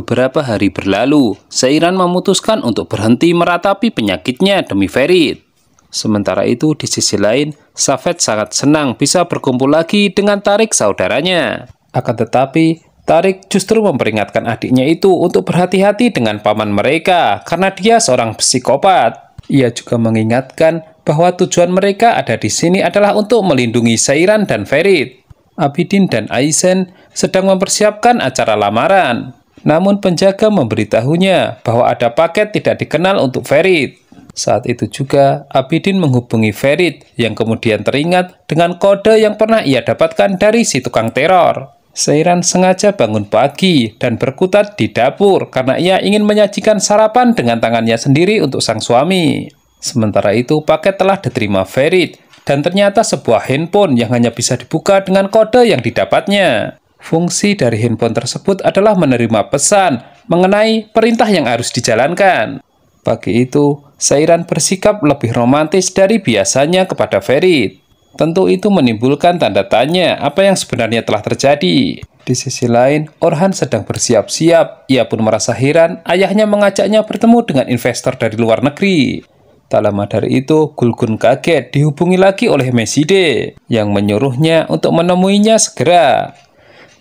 beberapa hari berlalu, Zairan memutuskan untuk berhenti meratapi penyakitnya demi Ferit. Sementara itu, di sisi lain, Safet sangat senang bisa berkumpul lagi dengan Tarik saudaranya. Akan tetapi, Tarik justru memperingatkan adiknya itu untuk berhati-hati dengan paman mereka karena dia seorang psikopat. Ia juga mengingatkan bahwa tujuan mereka ada di sini adalah untuk melindungi Sairan dan Ferit. Abidin dan Aizen sedang mempersiapkan acara lamaran. Namun penjaga memberitahunya bahwa ada paket tidak dikenal untuk Ferit. Saat itu juga, Abidin menghubungi Ferit yang kemudian teringat dengan kode yang pernah ia dapatkan dari si tukang teror. Seiran sengaja bangun pagi dan berkutat di dapur karena ia ingin menyajikan sarapan dengan tangannya sendiri untuk sang suami. Sementara itu, paket telah diterima Ferit dan ternyata sebuah handphone yang hanya bisa dibuka dengan kode yang didapatnya. Fungsi dari handphone tersebut adalah menerima pesan mengenai perintah yang harus dijalankan. Pagi itu, Sairan bersikap lebih romantis dari biasanya kepada Ferit. Tentu itu menimbulkan tanda tanya apa yang sebenarnya telah terjadi. Di sisi lain, Orhan sedang bersiap-siap. Ia pun merasa heran ayahnya mengajaknya bertemu dengan investor dari luar negeri. Tak lama dari itu, Gulgun kaget dihubungi lagi oleh Meside yang menyuruhnya untuk menemuinya segera.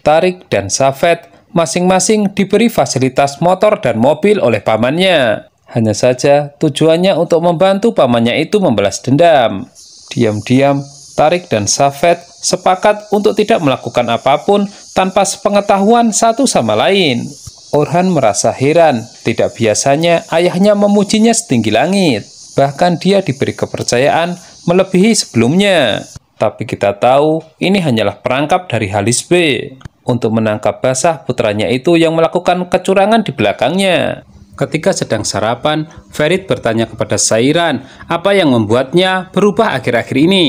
Tarik, dan Safet masing-masing diberi fasilitas motor dan mobil oleh pamannya. Hanya saja tujuannya untuk membantu pamannya itu membalas dendam. Diam-diam, Tarik dan Safet sepakat untuk tidak melakukan apapun tanpa sepengetahuan satu sama lain. Orhan merasa heran, tidak biasanya ayahnya memujinya setinggi langit. Bahkan dia diberi kepercayaan melebihi sebelumnya. Tapi kita tahu, ini hanyalah perangkap dari Halis B untuk menangkap basah putranya itu yang melakukan kecurangan di belakangnya. Ketika sedang sarapan, Ferit bertanya kepada Sairan apa yang membuatnya berubah akhir-akhir ini.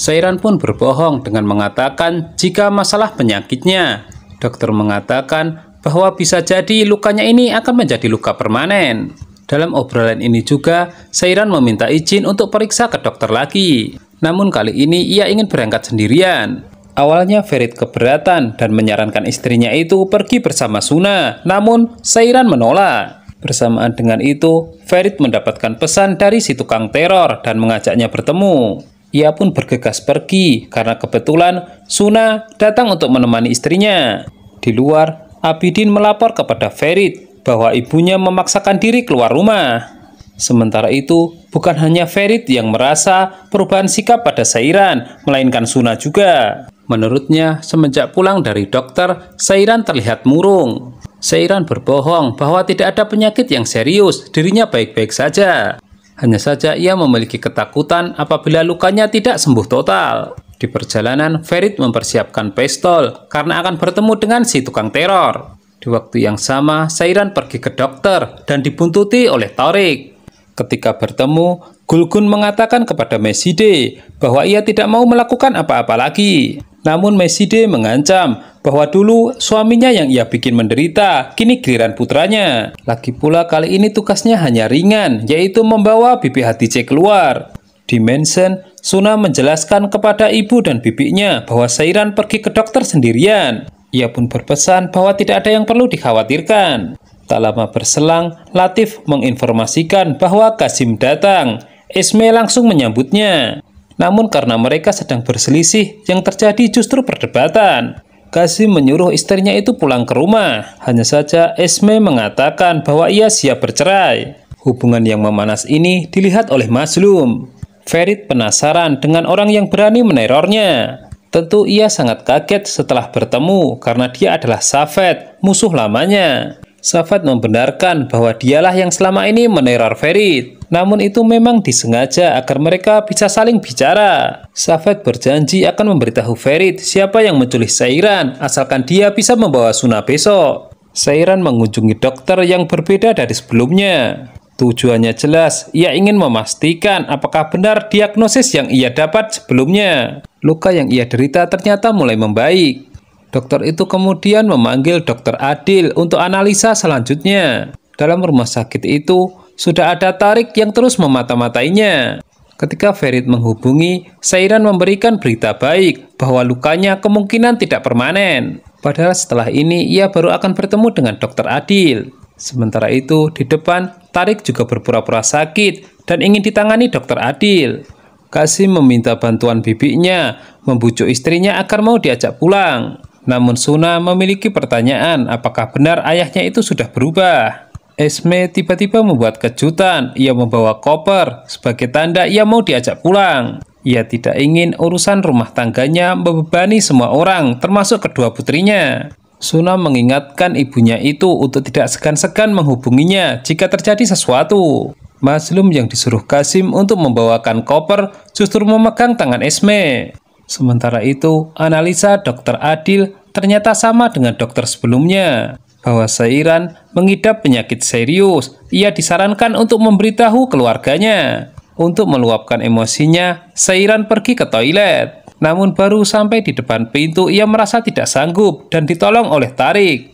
Sairan pun berbohong dengan mengatakan jika masalah penyakitnya. Dokter mengatakan bahwa bisa jadi lukanya ini akan menjadi luka permanen. Dalam obrolan ini juga, Sairan meminta izin untuk periksa ke dokter lagi. Namun kali ini ia ingin berangkat sendirian. Awalnya Ferit keberatan dan menyarankan istrinya itu pergi bersama Suna, namun Sairan menolak. Bersamaan dengan itu, Ferit mendapatkan pesan dari si tukang teror dan mengajaknya bertemu. Ia pun bergegas pergi karena kebetulan Suna datang untuk menemani istrinya. Di luar, Abidin melapor kepada Ferit bahwa ibunya memaksakan diri keluar rumah. Sementara itu, bukan hanya Ferit yang merasa perubahan sikap pada Sairan, melainkan Suna juga. Menurutnya, semenjak pulang dari dokter, Sairan terlihat murung. Sairan berbohong bahwa tidak ada penyakit yang serius, dirinya baik-baik saja. Hanya saja ia memiliki ketakutan apabila lukanya tidak sembuh total. Di perjalanan, Ferit mempersiapkan pistol karena akan bertemu dengan si tukang teror. Di waktu yang sama, Sairan pergi ke dokter dan dibuntuti oleh Torik. Ketika bertemu, Gulgun mengatakan kepada Meside bahwa ia tidak mau melakukan apa-apa lagi. Namun Meside mengancam bahwa dulu suaminya yang ia bikin menderita, kini giliran putranya. Lagi pula kali ini tugasnya hanya ringan, yaitu membawa bibi hati C keluar. Di mansion, Suna menjelaskan kepada ibu dan bibinya bahwa Sairan pergi ke dokter sendirian. Ia pun berpesan bahwa tidak ada yang perlu dikhawatirkan. Tak lama berselang, Latif menginformasikan bahwa Kasim datang. Esme langsung menyambutnya. Namun karena mereka sedang berselisih, yang terjadi justru perdebatan. Kasim menyuruh istrinya itu pulang ke rumah. Hanya saja Esme mengatakan bahwa ia siap bercerai. Hubungan yang memanas ini dilihat oleh Maslum. Ferit penasaran dengan orang yang berani menerornya. Tentu ia sangat kaget setelah bertemu karena dia adalah Safet, musuh lamanya. Safat membenarkan bahwa dialah yang selama ini meneror Ferit. Namun itu memang disengaja agar mereka bisa saling bicara. Safat berjanji akan memberitahu Ferit siapa yang menculik Sairan asalkan dia bisa membawa Suna besok. Sairan mengunjungi dokter yang berbeda dari sebelumnya. Tujuannya jelas, ia ingin memastikan apakah benar diagnosis yang ia dapat sebelumnya. Luka yang ia derita ternyata mulai membaik. Dokter itu kemudian memanggil dokter Adil untuk analisa selanjutnya. Dalam rumah sakit itu, sudah ada Tarik yang terus memata-matainya. Ketika Ferit menghubungi, Sairan memberikan berita baik bahwa lukanya kemungkinan tidak permanen. Padahal setelah ini ia baru akan bertemu dengan dokter Adil. Sementara itu, di depan, Tarik juga berpura-pura sakit dan ingin ditangani dokter Adil. Kasim meminta bantuan bibinya, membujuk istrinya agar mau diajak pulang. Namun Suna memiliki pertanyaan apakah benar ayahnya itu sudah berubah. Esme tiba-tiba membuat kejutan, ia membawa koper, sebagai tanda ia mau diajak pulang. Ia tidak ingin urusan rumah tangganya membebani semua orang, termasuk kedua putrinya. Suna mengingatkan ibunya itu untuk tidak segan-segan menghubunginya jika terjadi sesuatu. Maslum yang disuruh Kasim untuk membawakan koper justru memegang tangan Esme. Sementara itu, analisa dokter Adil ternyata sama dengan dokter sebelumnya bahwa Sairan mengidap penyakit serius. Ia disarankan untuk memberitahu keluarganya. Untuk meluapkan emosinya, Sairan pergi ke toilet. Namun baru sampai di depan pintu, ia merasa tidak sanggup dan ditolong oleh Tarik.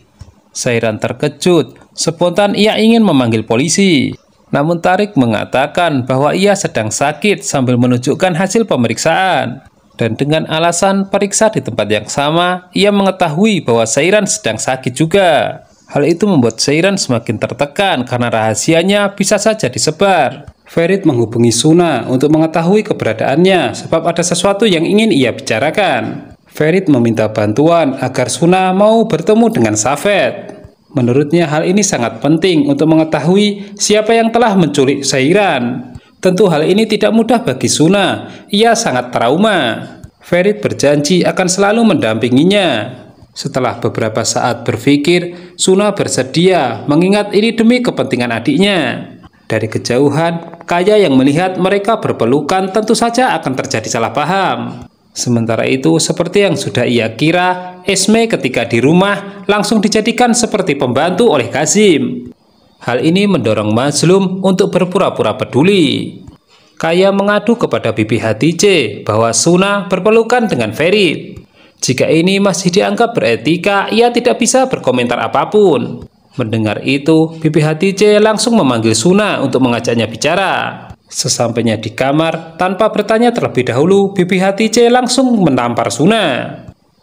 Sairan terkejut, spontan ia ingin memanggil polisi. Namun Tarik mengatakan bahwa ia sedang sakit sambil menunjukkan hasil pemeriksaan dan dengan alasan periksa di tempat yang sama, ia mengetahui bahwa Sairan sedang sakit juga. Hal itu membuat Sairan semakin tertekan karena rahasianya bisa saja disebar. Ferit menghubungi Suna untuk mengetahui keberadaannya sebab ada sesuatu yang ingin ia bicarakan. Ferit meminta bantuan agar Suna mau bertemu dengan Safet. Menurutnya hal ini sangat penting untuk mengetahui siapa yang telah menculik Sairan. Tentu hal ini tidak mudah bagi Suna. Ia sangat trauma. Ferit berjanji akan selalu mendampinginya. Setelah beberapa saat berpikir, Suna bersedia mengingat ini demi kepentingan adiknya. Dari kejauhan, Kaya yang melihat mereka berpelukan tentu saja akan terjadi salah paham. Sementara itu, seperti yang sudah ia kira, Esme ketika di rumah langsung dijadikan seperti pembantu oleh Kazim. Hal ini mendorong Mazlum untuk berpura-pura peduli. Kaya mengadu kepada Bibi Hatice bahwa Suna berpelukan dengan Ferit. Jika ini masih dianggap beretika, ia tidak bisa berkomentar apapun. Mendengar itu, Bibi Hatice langsung memanggil Suna untuk mengajaknya bicara. Sesampainya di kamar, tanpa bertanya terlebih dahulu, Bibi Hatice langsung menampar Suna.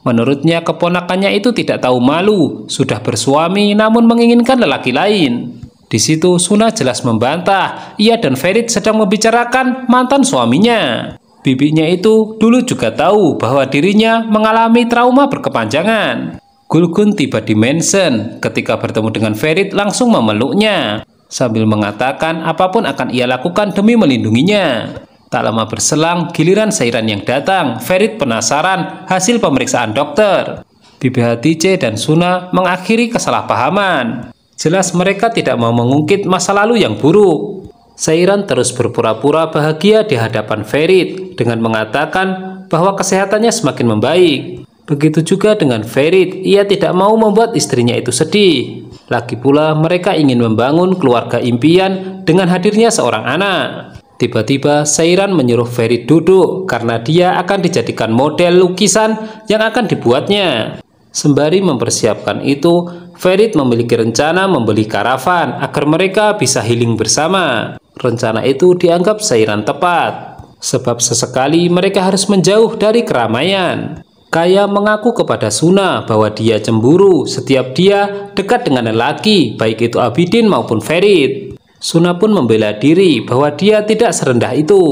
Menurutnya keponakannya itu tidak tahu malu, sudah bersuami namun menginginkan lelaki lain. Di situ Suna jelas membantah, ia dan Ferit sedang membicarakan mantan suaminya. Bibinya itu dulu juga tahu bahwa dirinya mengalami trauma berkepanjangan. Gulgun tiba di mansion, ketika bertemu dengan Ferit langsung memeluknya, sambil mengatakan apapun akan ia lakukan demi melindunginya. Tak lama berselang, giliran Sairan yang datang, Ferit penasaran hasil pemeriksaan dokter. Bibi Hatice dan Suna mengakhiri kesalahpahaman. Jelas mereka tidak mau mengungkit masa lalu yang buruk. Sairan terus berpura-pura bahagia di hadapan Ferit dengan mengatakan bahwa kesehatannya semakin membaik. Begitu juga dengan Ferit, ia tidak mau membuat istrinya itu sedih. Lagi pula mereka ingin membangun keluarga impian dengan hadirnya seorang anak. Tiba-tiba Sairan menyuruh Ferit duduk karena dia akan dijadikan model lukisan yang akan dibuatnya. Sembari mempersiapkan itu, Ferit memiliki rencana membeli karavan agar mereka bisa healing bersama. Rencana itu dianggap sairan tepat, sebab sesekali mereka harus menjauh dari keramaian. Kaya mengaku kepada Suna bahwa dia cemburu setiap dia dekat dengan lelaki, baik itu Abidin maupun Ferit. Suna pun membela diri bahwa dia tidak serendah itu.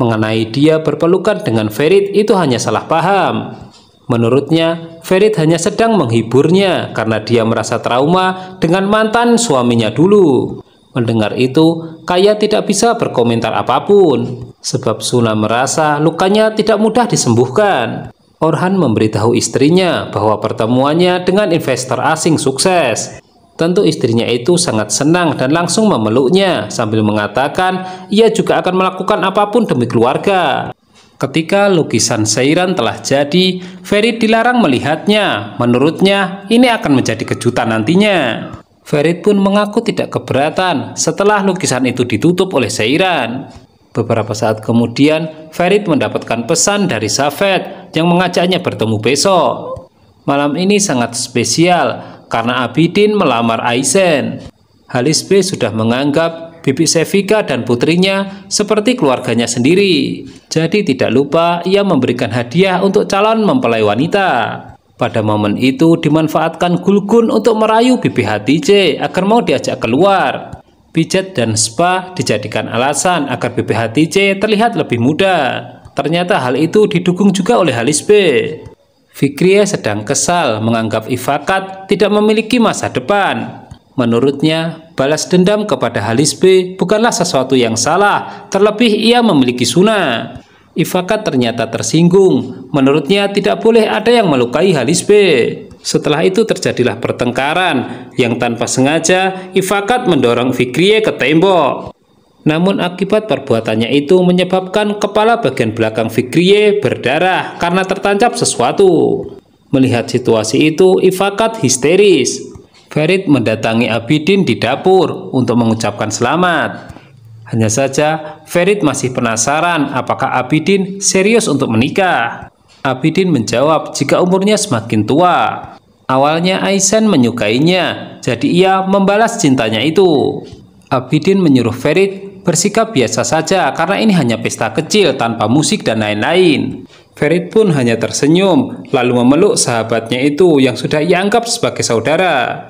Mengenai dia berpelukan dengan Ferit itu hanya salah paham. Menurutnya, Ferit hanya sedang menghiburnya karena dia merasa trauma dengan mantan suaminya dulu. Mendengar itu, Kaya tidak bisa berkomentar apapun, sebab Suna merasa lukanya tidak mudah disembuhkan. Orhan memberitahu istrinya bahwa pertemuannya dengan investor asing sukses. Tentu istrinya itu sangat senang dan langsung memeluknya sambil mengatakan ia juga akan melakukan apapun demi keluarga. Ketika lukisan seiran telah jadi, Ferit dilarang melihatnya. Menurutnya, ini akan menjadi kejutan nantinya. Ferit pun mengaku tidak keberatan setelah lukisan itu ditutup oleh seiran. Beberapa saat kemudian, Ferit mendapatkan pesan dari Safet yang mengajaknya bertemu besok. Malam ini sangat spesial karena Abidin melamar Aizen. Halis sudah menganggap Bibi Sevika dan putrinya seperti keluarganya sendiri. Jadi tidak lupa ia memberikan hadiah untuk calon mempelai wanita. Pada momen itu dimanfaatkan Gulgun untuk merayu Bibi Hatice agar mau diajak keluar. Pijat dan spa dijadikan alasan agar Bibi Hatice terlihat lebih muda. Ternyata hal itu didukung juga oleh Halis B. Fikriya sedang kesal menganggap Ifakat tidak memiliki masa depan. Menurutnya, balas dendam kepada Halis B bukanlah sesuatu yang salah, terlebih ia memiliki sunnah. Ifakat ternyata tersinggung. Menurutnya tidak boleh ada yang melukai Halis B. Setelah itu terjadilah pertengkaran yang tanpa sengaja Ifakat mendorong Fikriye ke tembok. Namun akibat perbuatannya itu menyebabkan kepala bagian belakang Fikriye berdarah karena tertancap sesuatu. Melihat situasi itu, Ifakat histeris. Farid mendatangi Abidin di dapur untuk mengucapkan selamat. Hanya saja, Ferit masih penasaran apakah Abidin serius untuk menikah. Abidin menjawab jika umurnya semakin tua. Awalnya Aisen menyukainya, jadi ia membalas cintanya itu. Abidin menyuruh Ferit bersikap biasa saja karena ini hanya pesta kecil tanpa musik dan lain-lain. Ferit pun hanya tersenyum, lalu memeluk sahabatnya itu yang sudah ia anggap sebagai saudara.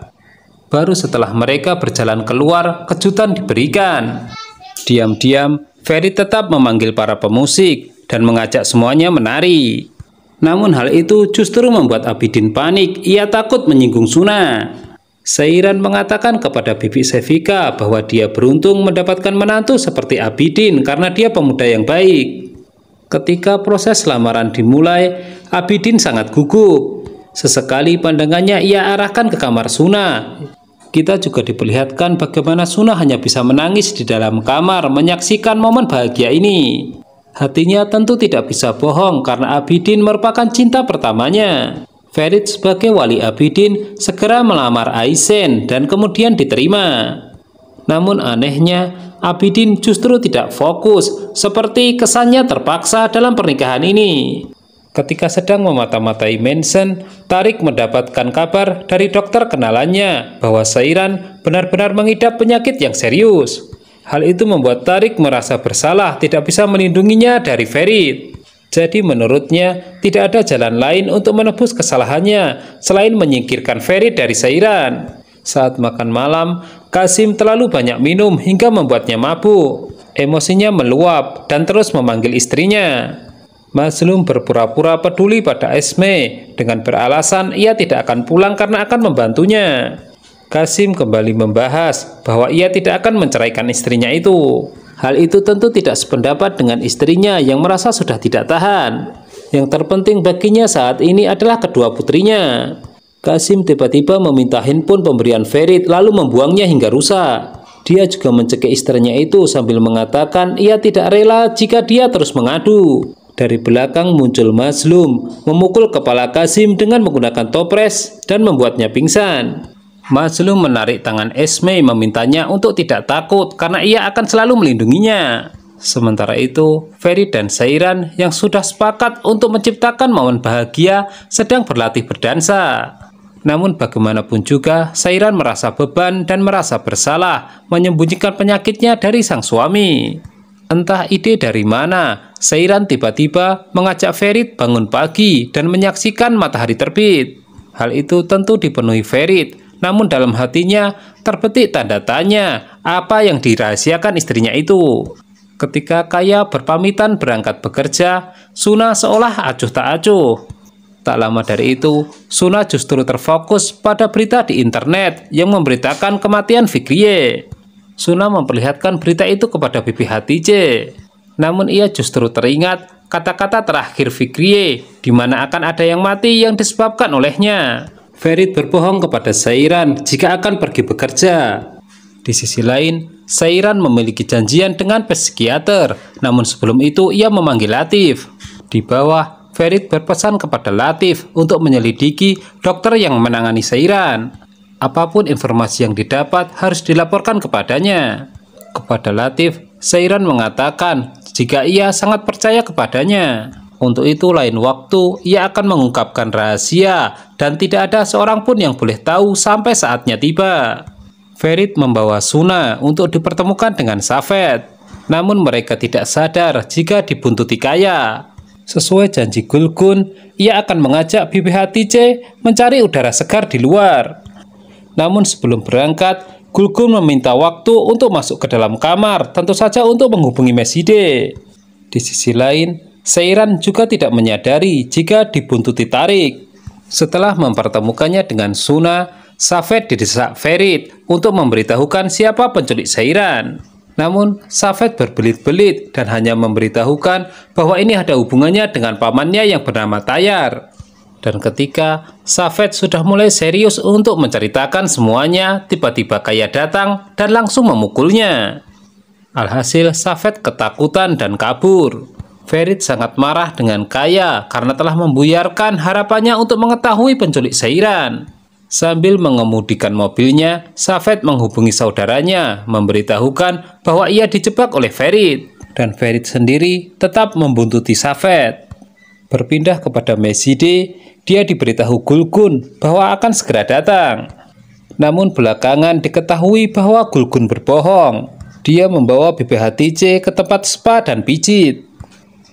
Baru setelah mereka berjalan keluar, kejutan diberikan. Diam-diam, Ferry tetap memanggil para pemusik dan mengajak semuanya menari. Namun hal itu justru membuat Abidin panik, ia takut menyinggung Suna. Seiran mengatakan kepada Bibi Sevika bahwa dia beruntung mendapatkan menantu seperti Abidin karena dia pemuda yang baik. Ketika proses lamaran dimulai, Abidin sangat gugup. Sesekali pandangannya ia arahkan ke kamar Suna kita juga diperlihatkan bagaimana Suna hanya bisa menangis di dalam kamar menyaksikan momen bahagia ini. Hatinya tentu tidak bisa bohong karena Abidin merupakan cinta pertamanya. Ferit sebagai wali Abidin segera melamar Aisen dan kemudian diterima. Namun anehnya, Abidin justru tidak fokus, seperti kesannya terpaksa dalam pernikahan ini. Ketika sedang memata-matai Manson, Tarik mendapatkan kabar dari dokter kenalannya bahwa Sairan benar-benar mengidap penyakit yang serius. Hal itu membuat Tarik merasa bersalah tidak bisa melindunginya dari Ferit. Jadi menurutnya tidak ada jalan lain untuk menebus kesalahannya selain menyingkirkan Ferit dari Sairan. Saat makan malam, Kasim terlalu banyak minum hingga membuatnya mabuk. Emosinya meluap dan terus memanggil istrinya. Maslum berpura-pura peduli pada Esme dengan beralasan ia tidak akan pulang karena akan membantunya. Kasim kembali membahas bahwa ia tidak akan menceraikan istrinya itu. Hal itu tentu tidak sependapat dengan istrinya yang merasa sudah tidak tahan. Yang terpenting baginya saat ini adalah kedua putrinya. Kasim tiba-tiba meminta handphone pemberian Ferit lalu membuangnya hingga rusak. Dia juga mencekik istrinya itu sambil mengatakan ia tidak rela jika dia terus mengadu. Dari belakang muncul Mazlum, memukul kepala Kasim dengan menggunakan topres dan membuatnya pingsan. Mazlum menarik tangan Esme memintanya untuk tidak takut karena ia akan selalu melindunginya. Sementara itu, Ferry dan Sairan yang sudah sepakat untuk menciptakan momen bahagia sedang berlatih berdansa. Namun bagaimanapun juga, Sairan merasa beban dan merasa bersalah menyembunyikan penyakitnya dari sang suami. Entah ide dari mana, Seiran tiba-tiba mengajak Ferit bangun pagi dan menyaksikan matahari terbit. Hal itu tentu dipenuhi Ferit, namun dalam hatinya terbetik tanda tanya apa yang dirahasiakan istrinya itu. Ketika Kaya berpamitan berangkat bekerja, Suna seolah acuh tak acuh. Tak lama dari itu, Suna justru terfokus pada berita di internet yang memberitakan kematian Fikriye. Suna memperlihatkan berita itu kepada Bibi Hatice. Namun ia justru teringat kata-kata terakhir Fikriye, di mana akan ada yang mati yang disebabkan olehnya. Ferit berbohong kepada Sairan jika akan pergi bekerja. Di sisi lain, Sairan memiliki janjian dengan psikiater, namun sebelum itu ia memanggil Latif. Di bawah, Ferit berpesan kepada Latif untuk menyelidiki dokter yang menangani Sairan apapun informasi yang didapat harus dilaporkan kepadanya. Kepada Latif, Seiran mengatakan jika ia sangat percaya kepadanya. Untuk itu lain waktu ia akan mengungkapkan rahasia dan tidak ada seorang pun yang boleh tahu sampai saatnya tiba. Ferit membawa Suna untuk dipertemukan dengan Safet. Namun mereka tidak sadar jika dibuntuti Kaya. Sesuai janji Gulgun, ia akan mengajak Bibi Hatice mencari udara segar di luar. Namun sebelum berangkat, Gulgun meminta waktu untuk masuk ke dalam kamar, tentu saja untuk menghubungi Meside. Di sisi lain, Seiran juga tidak menyadari jika dibuntuti Tarik. Setelah mempertemukannya dengan Suna, Safet didesak Ferit untuk memberitahukan siapa penculik Seiran. Namun, Safet berbelit-belit dan hanya memberitahukan bahwa ini ada hubungannya dengan pamannya yang bernama Tayar. Dan ketika Safet sudah mulai serius untuk menceritakan semuanya, tiba-tiba Kaya datang dan langsung memukulnya. Alhasil Safet ketakutan dan kabur. Ferit sangat marah dengan Kaya karena telah membuyarkan harapannya untuk mengetahui penculik Seiran. Sambil mengemudikan mobilnya, Safet menghubungi saudaranya, memberitahukan bahwa ia dijebak oleh Ferit. Dan Ferit sendiri tetap membuntuti Safet berpindah kepada Meside, dia diberitahu Gulgun bahwa akan segera datang. Namun belakangan diketahui bahwa Gulgun berbohong. Dia membawa BBHTC ke tempat spa dan pijit.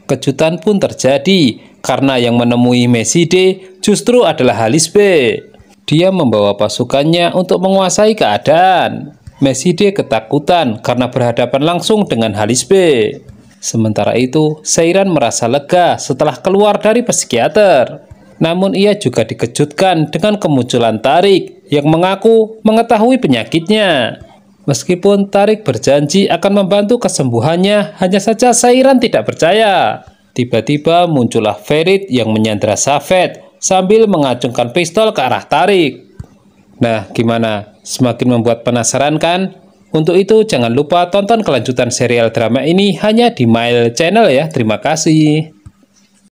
Kejutan pun terjadi karena yang menemui Meside justru adalah Halisbe. Dia membawa pasukannya untuk menguasai keadaan. Meside ketakutan karena berhadapan langsung dengan Halisbe. Sementara itu, Seiran merasa lega setelah keluar dari psikiater. Namun ia juga dikejutkan dengan kemunculan Tarik yang mengaku mengetahui penyakitnya. Meskipun Tarik berjanji akan membantu kesembuhannya, hanya saja Seiran tidak percaya. Tiba-tiba muncullah Ferit yang menyandra Safet sambil mengacungkan pistol ke arah Tarik. Nah, gimana? Semakin membuat penasaran kan? Untuk itu jangan lupa tonton kelanjutan serial drama ini hanya di Mile Channel ya. Terima kasih.